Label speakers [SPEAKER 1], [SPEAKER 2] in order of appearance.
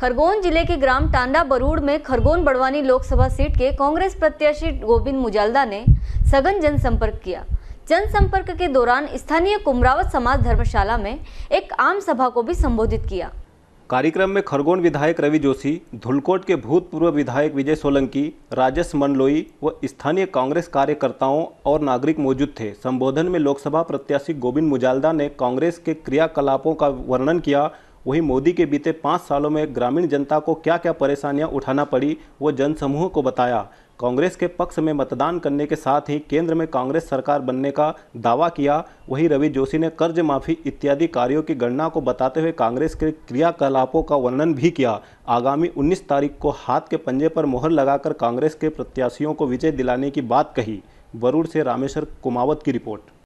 [SPEAKER 1] खरगोन जिले के ग्राम टांडा बरूड़ में खरगोन बड़वानी लोकसभा सीट के कांग्रेस प्रत्याशी गोविंद मुजालदा ने सघन जनसंपर्क किया जनसंपर्क के दौरान स्थानीय कुमरावत समाज धर्मशाला में एक आम सभा को भी संबोधित किया
[SPEAKER 2] कार्यक्रम में खरगोन विधायक रवि जोशी धुलकोट के भूतपूर्व विधायक विजय सोलंकी राजेश मंडलोई व स्थानीय कांग्रेस कार्यकर्ताओं और नागरिक मौजूद थे संबोधन में लोकसभा प्रत्याशी गोविंद मुजालदा ने कांग्रेस के क्रियाकलापों का वर्णन किया वहीं मोदी के बीते पाँच सालों में ग्रामीण जनता को क्या क्या परेशानियां उठाना पड़ी वो जनसमूह को बताया कांग्रेस के पक्ष में मतदान करने के साथ ही केंद्र में कांग्रेस सरकार बनने का दावा किया वहीं रवि जोशी ने कर्ज माफी इत्यादि कार्यों की गणना को बताते हुए कांग्रेस के क्रियाकलापों का वर्णन भी किया आगामी 19 तारीख को हाथ के पंजे पर मोहर लगाकर कांग्रेस के प्रत्याशियों को विजय दिलाने की बात कही वरुण से रामेश्वर कुमावत की रिपोर्ट